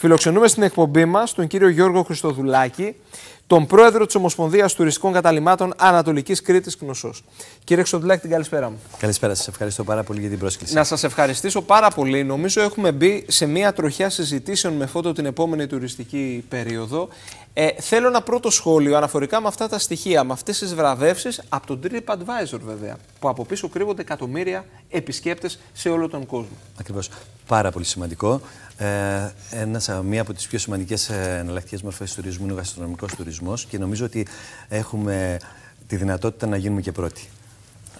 Φιλοξενούμε στην εκπομπή μας τον κύριο Γιώργο Χριστοδουλάκη, τον πρόεδρο της Ομοσπονδίας Τουριστικών Καταλημάτων Ανατολικής Κρήτης Κνωσός. Κύριε Ξοντλάκη, την καλησπέρα μου. Καλησπέρα, σας ευχαριστώ πάρα πολύ για την πρόσκληση. Να σας ευχαριστήσω πάρα πολύ. Νομίζω έχουμε μπει σε μια τροχιά συζητήσεων με φώτο την επόμενη τουριστική περίοδο. Ε, θέλω ένα πρώτο σχόλιο αναφορικά με αυτά τα στοιχεία, με αυτές τις βραβεύσεις από τον TripAdvisor βέβαια, που από πίσω κρύβονται εκατομμύρια επισκέπτες σε όλο τον κόσμο. Ακριβώς. Πάρα πολύ σημαντικό. Ε, ένας, μία από τις πιο σημαντικές ε, εναλλακτικές μορφές τουρισμού είναι ο γαστρονομικός τουρισμός και νομίζω ότι έχουμε τη δυνατότητα να γίνουμε και πρώτοι.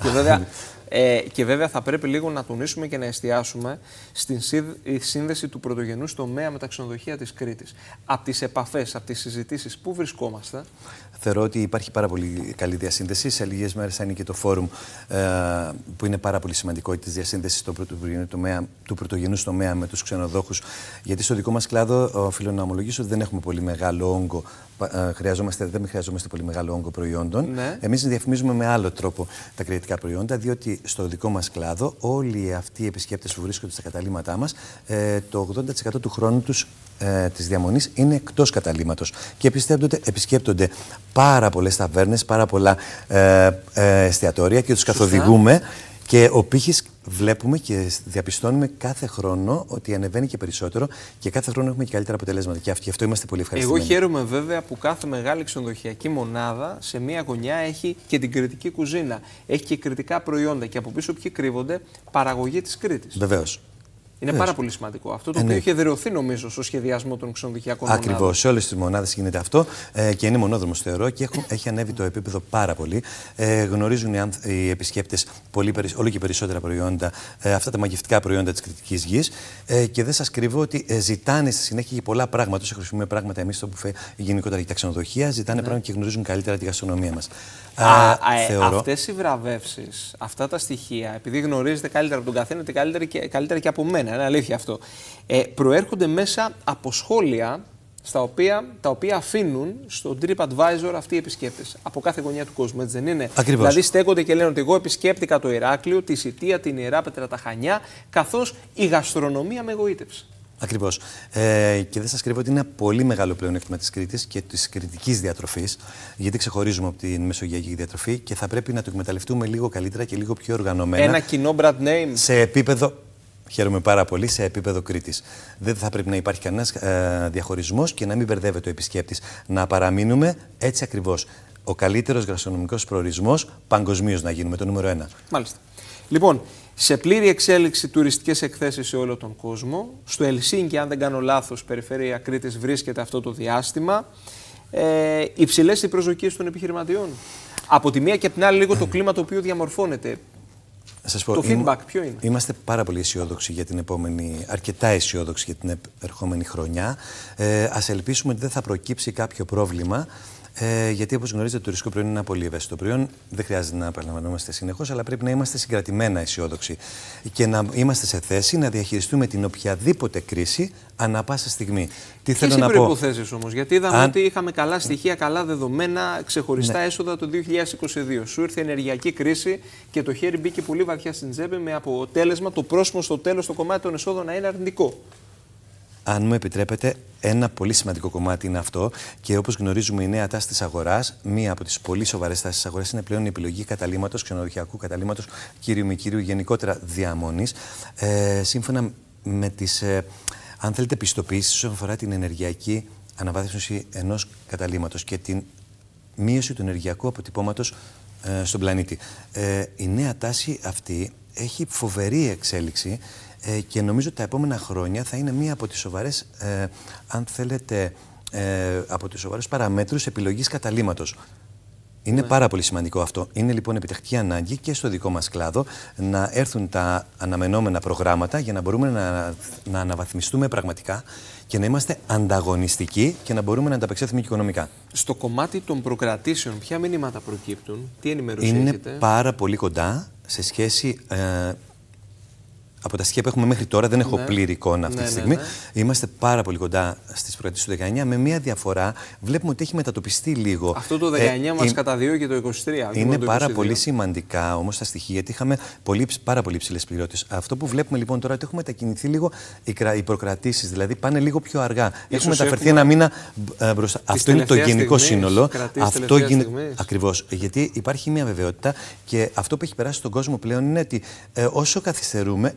Και βέβαια, ε, και βέβαια θα πρέπει λίγο να τονίσουμε και να εστιάσουμε στην σύνδεση του πρωτογενούς τομέα με τα ξενοδοχεία της Κρήτης. Από τις επαφές, από τις συζητήσεις πού βρισκόμαστε. Θεωρώ ότι υπάρχει πάρα πολύ καλή διασύνδεση. Σε λίγες μέρες θα είναι και το φόρουμ ε, που είναι πάρα πολύ σημαντικό τη διασύνδεση του πρωτογενού τομέα, του τομέα με τους ξενοδόχους. Γιατί στο δικό μας κλάδο, οφείλω να ομολογήσω ότι δεν έχουμε πολύ μεγάλο όγκο. Ε, χρειαζόμαστε, δεν χρειαζόμαστε πολύ μεγάλο όγκο προϊόντων. Ναι. Εμείς διαφημίζουμε με άλλο τρόπο τα κριτικά προϊόντα, διότι στο δικό μας κλάδο όλοι αυτοί οι επισκέπτες που βρίσκονται στα καταλήμματά μας ε, το 80% του χρόνου τους ε, της διαμονής είναι εκτός καταλήμματο. Και επισκέπτονται, επισκέπτονται πάρα πολλές ταβέρνες, πάρα πολλά ε, ε, εστιατόρια και τους καθοδηγούμε. Και ο πύχης βλέπουμε και διαπιστώνουμε κάθε χρόνο ότι ανεβαίνει και περισσότερο και κάθε χρόνο έχουμε και καλύτερα αποτελέσματα. Και αυτό είμαστε πολύ ευχαριστημένοι. Εγώ χαίρομαι βέβαια που κάθε μεγάλη ξενοδοχειακή μονάδα σε μία γωνιά έχει και την κριτική κουζίνα. Έχει και κριτικά προϊόντα και από πίσω ποιοι κρύβονται παραγωγή της Κρήτης. Βεβαίως. Είναι πάρα ναι. πολύ σημαντικό αυτό. Το ε, οποίο έχει ναι. εδρεωθεί νομίζω στο σχεδιασμό των ξενοδοχειακών μονάδων. Ακριβώς. Σε όλες τις μονάδες γίνεται αυτό ε, και είναι μονόδρομος θεωρώ και έχουν, έχει ανέβει το επίπεδο πάρα πολύ. Ε, γνωρίζουν οι, οι επισκέπτες όλο και περισσότερα προϊόντα, ε, αυτά τα μαγευτικά προϊόντα της κριτικής γης. Ε, και δεν σας κρύβω ότι ζητάνε στη συνέχεια και πολλά πράγματα. Όσο χρησιμοποιούμε πράγματα εμείς στο μπουφέ γενικότερα για τα ξενοδοχεία, ζητάνε ναι. πράγματα και γνωρίζουν καλύτερα τη γαστρονομία μας. Αυτές οι βραβεύσεις, αυτά τα στοιχεία, επειδή γνωρίζετε καλύτερα από τον καθένα, και, καλύτερα και από μένα είναι αλήθεια αυτό. Ε, προέρχονται μέσα από σχόλια στα οποία, τα οποία αφήνουν στον Advisor αυτοί οι επισκέπτες. Από κάθε γωνιά του κόσμου, έτσι δεν είναι. Ακριβώς. Δηλαδή, στέκονται και λένε ότι εγώ επισκέπτηκα το Ηράκλειο, τη Σιτία, την Ιερά Πέτρα, τα Χανιά, καθώς η γαστρονομία με εγωίτευσε. Ακριβώς. Ε, και δεν σας κρύβω ότι είναι ένα πολύ μεγάλο πλεονέκτημα της Κρήτης και της κριτικής διατροφής, γιατί ξεχωρίζουμε από την μεσογειακή διατροφή και θα πρέπει να το εκμεταλλευτούμε λίγο καλύτερα και λίγο πιο οργανωμένα. Ένα κοινό brand name. Σε επίπεδο. Χαίρομαι πάρα πολύ σε επίπεδο Κρήτης. Δεν θα πρέπει να υπάρχει κανένας ε, διαχωρισμός και να μην μπερδεύεται ο επισκέπτης. Να παραμείνουμε έτσι ακριβώς. Ο καλύτερος γαστρονομικός προορισμός παγκοσμίως να γίνουμε, το νούμερο ένα. Μάλιστα. Λοιπόν, σε πλήρη εξέλιξη τουριστικές εκθέσεις σε όλο τον κόσμο. Στο Ελσίνκι, αν δεν κάνω λάθος, περιφέρεια Κρήτης βρίσκεται αυτό το διάστημα. Ε, Υψηλές οι προσδοκίες των επιχειρηματιών. Από τη μία και την άλλη, λίγο το κλίμα το οποίο διαμορφώνεται το feedback ποιο είναι. Είμαστε πάρα πολύ αισιόδοξοι για την επόμενη, αρκετά αισιόδοξοι για την ερχόμενη χρονιά. Ε, ας ελπίσουμε ότι δεν θα προκύψει κάποιο πρόβλημα ε, γιατί, όπως γνωρίζετε, το τουριστικό προϊόν είναι ένα πολύ ευαίσθητο προϊόν. Δεν χρειάζεται να επαναλαμβανόμαστε συνεχώς, αλλά πρέπει να είμαστε συγκρατημένα αισιόδοξοι και να είμαστε σε θέση να διαχειριστούμε την οποιαδήποτε κρίση ανά πάσα στιγμή. Τι θέλω να πω. προποθέσει όμως, γιατί είδαμε ότι είχαμε καλά στοιχεία, καλά δεδομένα, ξεχωριστά ναι. έσοδα το 2022. Σου ήρθε η ενεργειακή κρίση και το χέρι μπήκε πολύ βαθιά στην τσέπη με αποτέλεσμα το πρόσημο στο τέλος το κομμάτι των εσόδων να είναι αρνητικό αν μου επιτρέπετε, ένα πολύ σημαντικό κομμάτι είναι αυτό και όπως γνωρίζουμε, η νέα τάση της αγοράς, μία από τις πολύ σοβαρές τάσεις της αγοράς είναι πλέον η επιλογή καταλήμματος, ξενοδοχειακού καταλήμματος, κύριου Μικύριου, γενικότερα διαμονής, ε, σύμφωνα με τις, ε, αν θέλετε, πιστοποιήσεις όσον αφορά την ενεργειακή αναβάθμιση ενός καταλήμματος και την μείωση του ενεργειακού αποτυπώματος ε, στον πλανήτη. Ε, η νέα τάση αυτή έχει φοβερή εξέλιξη ε, και νομίζω ότι τα επόμενα χρόνια θα είναι μία από τις σοβαρές, ε, αν θέλετε, ε, από τις σοβαρές παραμέτρους επιλογής καταλήματος. Είναι ναι. πάρα πολύ σημαντικό αυτό. Είναι λοιπόν επιτακτική ανάγκη και στο δικό μας κλάδο να έρθουν τα αναμενόμενα προγράμματα για να μπορούμε να, να αναβαθμιστούμε πραγματικά και να είμαστε ανταγωνιστικοί και να μπορούμε να ανταπεξέλθουμε και οικονομικά. Στο κομμάτι των προκρατήσεων, ποια μηνύματα προκύπτουν, τι ενημερωσία Είναι πάρα πολύ κοντά σε σχέση ε, από τα στοιχεία που έχουμε μέχρι τώρα, δεν έχω ναι. πλήρη εικόνα αυτή ναι, τη ναι, στιγμή. Ναι. Είμαστε πάρα πολύ κοντά στις προετήσει του 19. Με μία διαφορά βλέπουμε ότι έχει μετατοπιστεί λίγο. Αυτό το 19 ε, μας ε, και το 23. Είναι το πάρα πολύ σημαντικά όμως τα στοιχεία, γιατί είχαμε πάρα πολύ ψηλές πληρότητε. Αυτό που βλέπουμε λοιπόν τώρα ότι έχουν μετακινηθεί λίγο οι, οι προκρατήσεις, δηλαδή πάνε λίγο πιο αργά. Έχουν μεταφερθεί έχουμε... ένα μήνα ε, ε, μπροστά. Αυτό είναι το γενικό σύνολο. Αυτό γίνεται. Ακριβώς. Γιατί υπάρχει μία βεβαιότητα και αυτό που έχει περάσει στον κόσμο πλέον είναι ότι ε, όσο καθυστερούμε,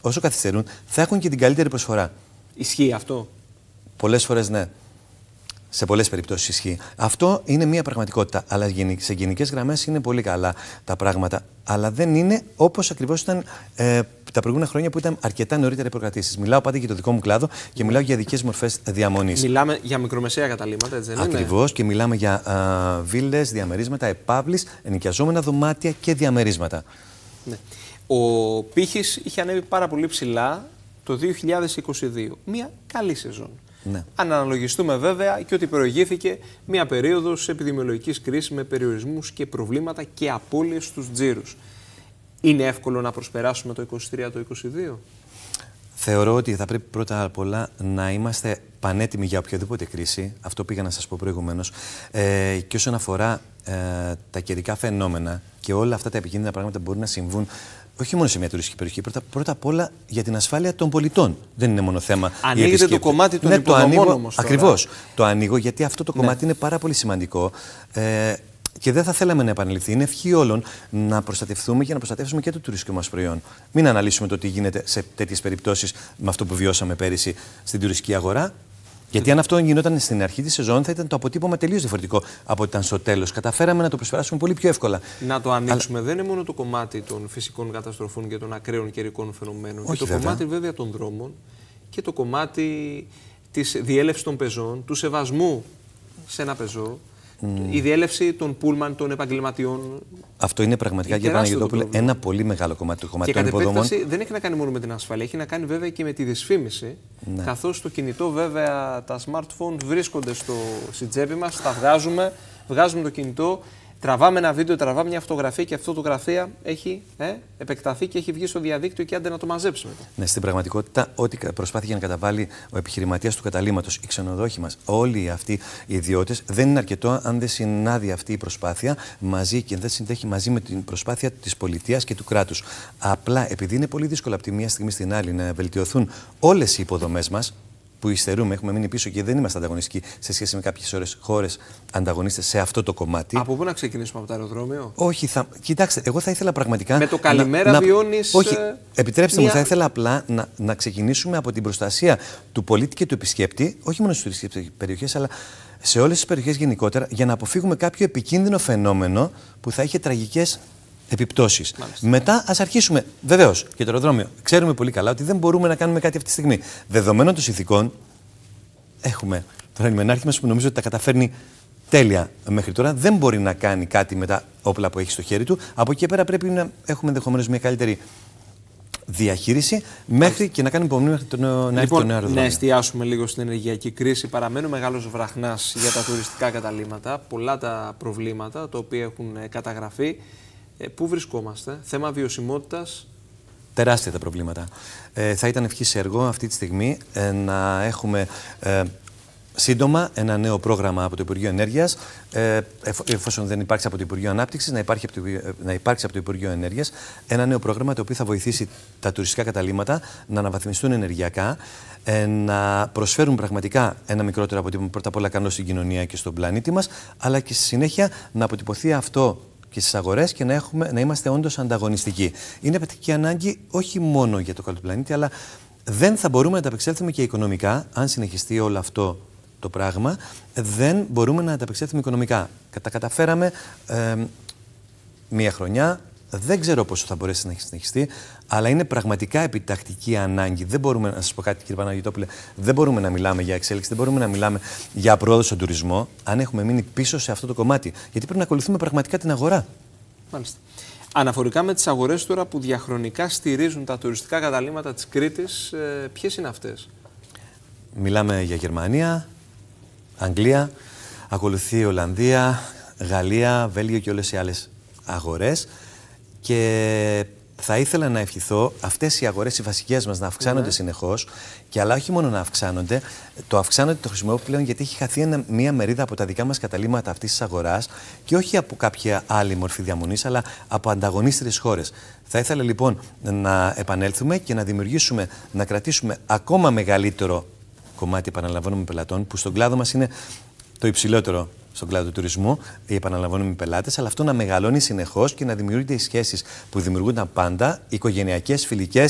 όσο καθυστερούν, θα έχουν και την καλύτερη προσφορά. Ισχύει αυτό. Πολλές φορές ναι. Σε πολλές περιπτώσεις ισχύει. Αυτό είναι μια πραγματικότητα. Αλλά σε γενικές γραμμές είναι πολύ καλά τα πράγματα. Αλλά δεν είναι όπως ακριβώς ήταν ε, τα προηγούμενα χρόνια που ήταν αρκετά νωρίτερα οι προκρατήσεις. Μιλάω πάντα για το δικό μου κλάδο και μιλάω για ειδικέ μορφές διαμονής. Μιλάμε για μικρομεσαία καταλήμματα, έτσι δεν είναι. Ακριβώς και μιλάμε για βίλες, διαμερίσματα, επαύλεις, ενοικιαζόμενα δωμάτια και διαμερίσματα. Ναι. Ο πύχης είχε ανέβει πάρα πολύ ψηλά το 2022. Μια καλή σεζόν. Ναι. Αν αναλογιστούμε βέβαια και ότι προηγήθηκε μια περίοδος επιδημιολογικής κρίσης με περιορισμούς και προβλήματα και απώλειες στους τζίρους. Είναι εύκολο να προσπεράσουμε το 23 το Θεωρώ ότι θα πρέπει πρώτα απ' όλα να είμαστε πανέτοιμοι για οποιαδήποτε κρίση. Αυτό πήγα να σας πω προηγουμένως. Ε, και όσον αφορά ε, τα καιρικά φαινόμενα και όλα αυτά τα επικίνδυνα πράγματα που μπορούν να συμβούν όχι μόνο σε μια τουριστική περιοχή, πρώτα, πρώτα απ' όλα για την ασφάλεια των πολιτών. Δεν είναι μόνο θέμα. Ανοίγεται το κομμάτι των ναι, υποδομών όμω. Ακριβώς. Το ανοίγω γιατί αυτό το ναι. κομμάτι είναι πάρα πολύ σημαντικό. Ε, και δεν θα θέλαμε να επαναληφθεί. Είναι ευχή όλων να προστατευτούμε και να προστατεύσουμε και το τουριστικό μας προϊόν. Μην αναλύσουμε το τι γίνεται σε τέτοιες περιπτώσεις με αυτό που βιώσαμε πέρυσι στην τουριστική αγορά. Γιατί αν αυτό γινόταν στην αρχή της σεζόν, θα ήταν το αποτύπωμα τελείως διαφορετικό από ότι ήταν στο τέλος. Καταφέραμε να το προσπεράσουμε πολύ πιο εύκολα. Να το ανοίξουμε. Δεν είναι μόνο το κομμάτι των φυσικών καταστροφών και των ακραίων καιρικών φαινομένων. Όχι, και το κομμάτι βέβαια των δρόμων και το κομμάτι της διέλευσης των πεζών, του σεβασμού σε ένα πεζό, η διέλευση των πούλμαν των επαγγελματιών. Αυτό είναι πραγματικά για Παναγιώτοπουλε ένα πολύ μεγάλο κομμάτι του κομμάτι των υποδομών. δεν έχει να κάνει μόνο με την ασφάλεια, έχει να κάνει βέβαια και με τη δυσφήμιση. Ναι. Καθώς το κινητό, βέβαια, τα smartphone βρίσκονται στο, στη τσέπη μας, τα βγάζουμε, βγάζουμε το κινητό Τραβάμε ένα βίντεο, τραβάμε μια φωτογραφία και αυτό το φωτογραφία έχει ε, επεκταθεί και έχει βγει στο διαδίκτυο και άντε να το μαζέψουμε. Ναι, στην πραγματικότητα, ό,τι προσπάθηκε να καταβάλει ο επιχειρηματίας του καταλήματο, οι ξενοδόχοι μας, όλοι αυτοί οι ιδιώτες, δεν είναι αρκετό αν δεν συνάδει αυτή η προσπάθεια μαζί και δεν συντέχει μαζί με την προσπάθεια της πολιτείας και του κράτους. Απλά επειδή είναι πολύ δύσκολο από τη μία στιγμή στην άλλη να βελτιωθούν όλες οι υποδομές μας, που υστερούμε, έχουμε μείνει πίσω και δεν είμαστε ανταγωνιστικοί σε σχέση με κάποιες χώρες ανταγωνίστες σε αυτό το κομμάτι. Από πού να ξεκινήσουμε, από το αεροδρόμιο. Όχι, θα... κοιτάξτε, εγώ θα ήθελα πραγματικά. Με το καλημέρα να... βιώνεις. Όχι, ε, επιτρέψτε μια... μου, θα ήθελα απλά να, να ξεκινήσουμε από την προστασία του πολίτη και του επισκέπτη, όχι μόνο στι τουριστικέ περιοχές, αλλά σε όλες τις περιοχές γενικότερα, για να αποφύγουμε κάποιο επικίνδυνο φαινόμενο που θα είχε τραγικές επιπτώσεις. Μετά ας αρχίσουμε. Βεβαίως, και το αεροδρόμιο. Ξέρουμε πολύ καλά ότι δεν μπορούμε να κάνουμε κάτι αυτή τη στιγμή. Δεδομένων των συνθηκών, έχουμε τον Ανιμενάρχη μας που νομίζω ότι τα καταφέρνει τέλεια μέχρι τώρα. Δεν μπορεί να κάνει κάτι με τα όπλα που έχει στο χέρι του. Από εκεί πέρα πρέπει να έχουμε ενδεχομένως μια καλύτερη διαχείριση μέχρι και να κάνουμε υπομονή μέχρι τον, να λοιπόν, Να εστιάσουμε λίγο στην ενεργειακή κρίση. Παραμένει μεγάλος βραχνάς για τα τουριστικά καταλήματα, Πολλά τα προβλήματα τα οποία έχουν καταγραφεί. Ε, πού βρισκόμαστε, θέμα βιωσιμότητας. Τεράστια τα προβλήματα. Ε, θα ήταν ευχή έργο αυτή τη στιγμή ε, να έχουμε ε, σύντομα ένα νέο πρόγραμμα από το Υπουργείο Ενέργειας, ε, εφόσον δεν υπάρξει από το Υπουργείο Ανάπτυξης, να, ε, να υπάρξει από το Υπουργείο Ενέργειας ένα νέο πρόγραμμα το οποίο θα βοηθήσει τα τουριστικά καταλήματα να αναβαθμιστούν ενεργειακά, ε, να προσφέρουν πραγματικά ένα μικρότερο αποτύπωμα πρώτα απ' όλα καλό στην κοινωνία και στον πλανήτη μας, αλλά και στη συνέχεια να αποτυπωθεί αυτό και στι αγορές και να, έχουμε, να είμαστε όντως ανταγωνιστικοί. Είναι επιτική ανάγκη όχι μόνο για το καλό του πλανήτη, αλλά δεν θα μπορούμε να ανταπεξέλθουμε και οικονομικά, αν συνεχιστεί όλο αυτό το πράγμα, δεν μπορούμε να ανταπεξέλθουμε οικονομικά. Τα καταφέραμε ε, μία χρονιά, δεν ξέρω πόσο θα μπορέσει να έχει συνεχιστεί, αλλά είναι πραγματικά επιτακτική ανάγκη. Δεν μπορούμε, να σας πω κάτι, κύριε Παναγιώτοπουλε, δεν μπορούμε να μιλάμε για εξέλιξη, δεν μπορούμε να μιλάμε για πρόοδο στον τουρισμό, αν έχουμε μείνει πίσω σε αυτό το κομμάτι. Γιατί πρέπει να ακολουθούμε πραγματικά την αγορά. Μάλιστα. Αναφορικά με τις αγορές τώρα που διαχρονικά στηρίζουν τα τουριστικά καταλήμματα της Κρήτης, ε, ποιες είναι αυτές. Μιλάμε για Γερμανία, Αγγλία, ακολουθεί Ολλανδία, Γαλλία, Βέλγιο και όλες οι άλλες αγορές. Και θα ήθελα να ευχηθώ αυτές οι αγορές, οι βασικές μας, να αυξάνονται ναι. συνεχώς. Και αλλά όχι μόνο να αυξάνονται, το αυξάνονται το χρησιμοποιώ πλέον γιατί έχει χαθεί ένα, μία μερίδα από τα δικά μας καταλήμματα αυτής της αγοράς και όχι από κάποια άλλη μορφή διαμονής, αλλά από ανταγωνίστερε χώρες. Θα ήθελα λοιπόν να επανέλθουμε και να δημιουργήσουμε, να κρατήσουμε ακόμα μεγαλύτερο κομμάτι, επαναλαμβάνομαι πελατών, που στον κλάδο μας είναι το υψηλότερο στον κλάδο του τουρισμού, οι επαναλαμβάνουμε πελάτες, αλλά αυτό να μεγαλώνει συνεχώς και να δημιουργούνται οι σχέσεις που δημιουργούνταν πάντα, οικογενειακές, φιλικές,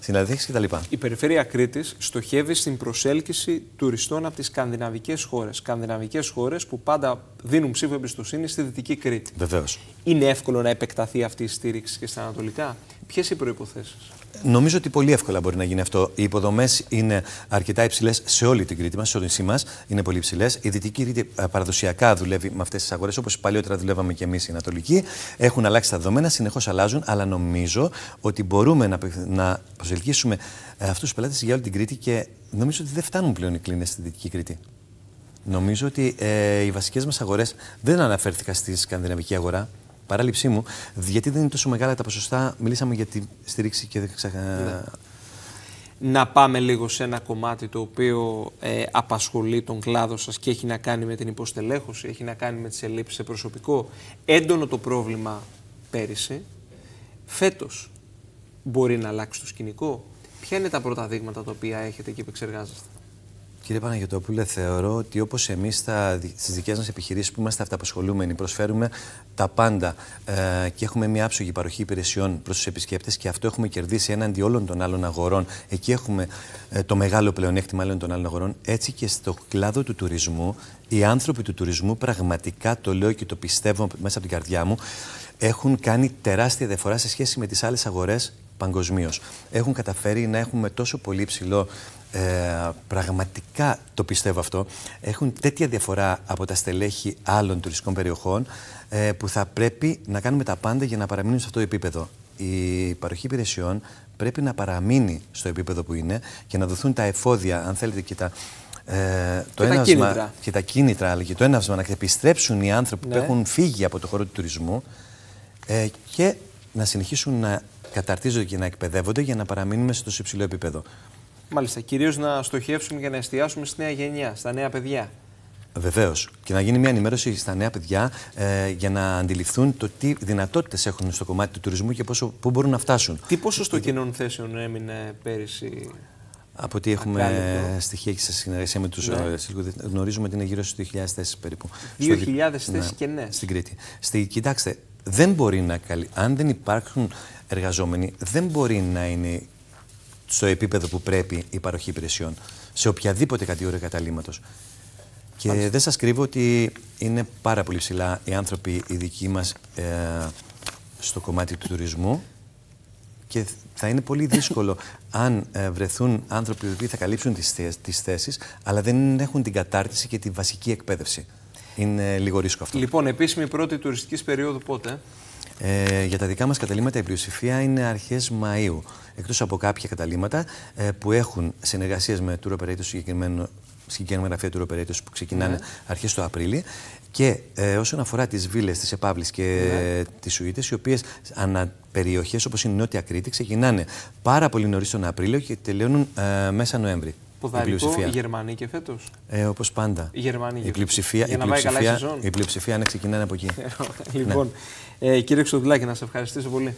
συναντήσει κτλ. Η περιφέρεια Κρήτης στοχεύει στην προσέλκυση τουριστών από τις σκανδιναβικές χώρες. Σκανδιναβικές χώρες που πάντα δίνουν ψήφο εμπιστοσύνη στη Δυτική Κρήτη. Βεβαίως. Είναι εύκολο να επεκταθεί αυτή η στήριξη και στα Ανατολικά. Ποιες οι προποθέσει. Νομίζω ότι πολύ εύκολα μπορεί να γίνει αυτό. Οι υποδομές είναι αρκετά υψηλές σε όλη την Κρήτη μας, σε όλη μας. Είναι πολύ υψηλές. Η Δυτική Κρήτη ε, παραδοσιακά δουλεύει με αυτές τις αγορές, όπως παλιότερα δουλεύαμε και εμείς οι Ανατολικοί. Έχουν αλλάξει τα δεδομένα, συνεχώς αλλάζουν, αλλά νομίζω ότι μπορούμε να, να προσελκύσουμε ε, αυτούς τους πελάτες για όλη την Κρήτη και νομίζω ότι δεν φτάνουν πλέον οι κλίνες στη Δυτική Κρήτη. Νομίζω ότι ε, οι βασικές μας αγορές δεν αναφέρθηκαν στη σκανδιναβική αγορά παράληψή μου, γιατί δεν είναι τόσο μεγάλα τα ποσοστά. Μιλήσαμε για τη στήριξη και δεν ξέχασα. Ναι. Να πάμε λίγο σε ένα κομμάτι το οποίο ε, απασχολεί τον κλάδο σας και έχει να κάνει με την υποστελέχωση, έχει να κάνει με τις ελλείψεις σε προσωπικό. Έντονο το πρόβλημα πέρυσι. Φέτος μπορεί να αλλάξει το σκηνικό. Ποια είναι τα πρώτα δείγματα τα οποία έχετε και επεξεργάζεστε. Κύριε Παναγιωτόπουλε, θεωρώ ότι όπως εμείς στις δικές μας επιχειρήσεις που είμαστε αυταπασχολούμενοι, προσφέρουμε τα πάντα ε, και έχουμε μια άψογη παροχή υπηρεσιών προς τους επισκέπτες και αυτό έχουμε κερδίσει έναντι όλων των άλλων αγορών. Εκεί έχουμε ε, το μεγάλο πλεονέκτημα όλων των άλλων αγορών. Έτσι και στο κλάδο του τουρισμού, οι άνθρωποι του τουρισμού, πραγματικά το λέω και το πιστεύω μέσα από την καρδιά μου, έχουν κάνει τεράστια διαφορά σε σχέση με τις άλλες αγορές παγκοσμίως. Έχουν καταφέρει να έχουμε τόσο πολύ ψηλό ε, πραγματικά το πιστεύω αυτό, έχουν τέτοια διαφορά από τα στελέχη άλλων τουριστικών περιοχών ε, που θα πρέπει να κάνουμε τα πάντα για να παραμείνουν σε αυτό το επίπεδο. Η παροχή υπηρεσιών πρέπει να παραμείνει στο επίπεδο που είναι και να δοθούν τα εφόδια, αν θέλετε, και τα, ε, το και έναυσμα, τα κίνητρα. και τα κίνητρα, και το έναυσμα, να επιστρέψουν οι άνθρωποι που ναι. έχουν φύγει από το χώρο του τουρισμού ε, και να συνεχίσουν να καταρτίζονται και να εκπαιδεύονται για να παραμείνουμε στο υψηλό επίπεδο. Μάλιστα. Κυρίως να στοχεύσουμε και να εστιάσουμε στη νέα γενιά, στα νέα παιδιά. Βεβαίως. Και να γίνει μια ενημέρωση στα νέα παιδιά ε, για να αντιληφθούν το τι δυνατότητες έχουν στο κομμάτι του τουρισμού και πόσο, πού μπορούν να φτάσουν. Τι ποσοστό κοινών θέσεων έμεινε πέρυσι. Από ό,τι έχουμε Ακάλυπτο. στοιχεία και σε συνεργασία με τους ναι. Ε, γνωρίζουμε ότι είναι γύρω στι 2.000 θέσεις περίπου. 2.000 θέσεις ναι, ναι, Στην Κρήτη. Στη, κοιτάξτε, δεν μπορεί να καλύ... αν δεν υπάρχουν εργαζόμενοι, δεν μπορεί να είναι στο επίπεδο που πρέπει η παροχή υπηρεσιών σε οποιαδήποτε κατηγορία καταλήμματος. Και δεν σας κρύβω ότι είναι πάρα πολύ ψηλά οι άνθρωποι οι δικοί μας ε, στο κομμάτι του τουρισμού και θα είναι πολύ δύσκολο αν ε, βρεθούν άνθρωποι που θα καλύψουν τις, θέσεις, αλλά δεν έχουν την κατάρτιση και τη βασική εκπαίδευση. Είναι λίγο ρίσκο αυτό. Λοιπόν, επίσημη πρώτη τουριστικής περίοδου πότε? Ε, για τα δικά μας καταλήμματα η πλειοψηφία είναι αρχές Μαΐου εκτός από κάποια καταλήμματα ε, που έχουν συνεργασίες με το operators συγκεκριμένο συγκεκριμένα γραφεία του Operators που ξεκινάνε ναι. αρχές αρχέ του Απρίλη. Και ε, όσον αφορά τις βίλες, τις επαύλεις και της ναι. τις σουίτες, οι οποίες ανα όπως είναι η Νότια Κρήτη ξεκινάνε πάρα πολύ νωρίς τον Απρίλιο και τελειώνουν ε, μέσα Νοέμβρη. Ποδαρικό, η Γερμανοί και φέτος. Ε, όπως πάντα. Η Γερμανοί και η η πλειοψηφία, η, πλειοψηφία ναι, ξεκινάνε από εκεί. Ε, λοιπόν, ναι. ε, κύριε Ξοδουλάκη, να σα ευχαριστήσω πολύ.